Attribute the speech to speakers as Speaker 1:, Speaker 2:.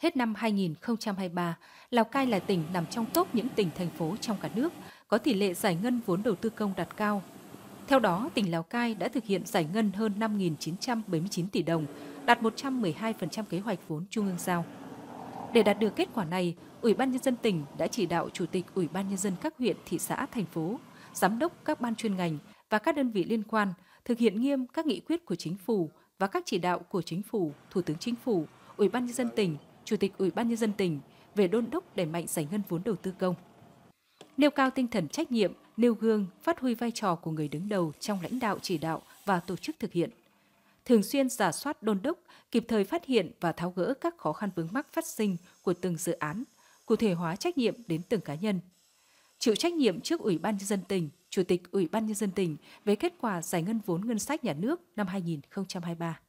Speaker 1: Hết năm 2023, Lào Cai là tỉnh nằm trong top những tỉnh thành phố trong cả nước có tỷ lệ giải ngân vốn đầu tư công đạt cao. Theo đó, tỉnh Lào Cai đã thực hiện giải ngân hơn 5.979 tỷ đồng, đạt 112% kế hoạch vốn trung ương giao. Để đạt được kết quả này, Ủy ban nhân dân tỉnh đã chỉ đạo Chủ tịch Ủy ban nhân dân các huyện, thị xã, thành phố, giám đốc các ban chuyên ngành và các đơn vị liên quan thực hiện nghiêm các nghị quyết của chính phủ và các chỉ đạo của chính phủ, Thủ tướng Chính phủ, Ủy ban nhân dân tỉnh Chủ tịch Ủy ban nhân dân tỉnh về đôn đốc đẩy mạnh giải ngân vốn đầu tư công. Nêu cao tinh thần trách nhiệm, nêu gương, phát huy vai trò của người đứng đầu trong lãnh đạo chỉ đạo và tổ chức thực hiện. Thường xuyên giả soát đôn đốc, kịp thời phát hiện và tháo gỡ các khó khăn vướng mắc phát sinh của từng dự án, cụ thể hóa trách nhiệm đến từng cá nhân. Chịu trách nhiệm trước Ủy ban nhân dân tỉnh, Chủ tịch Ủy ban nhân dân tỉnh về kết quả giải ngân vốn ngân sách nhà nước năm 2023.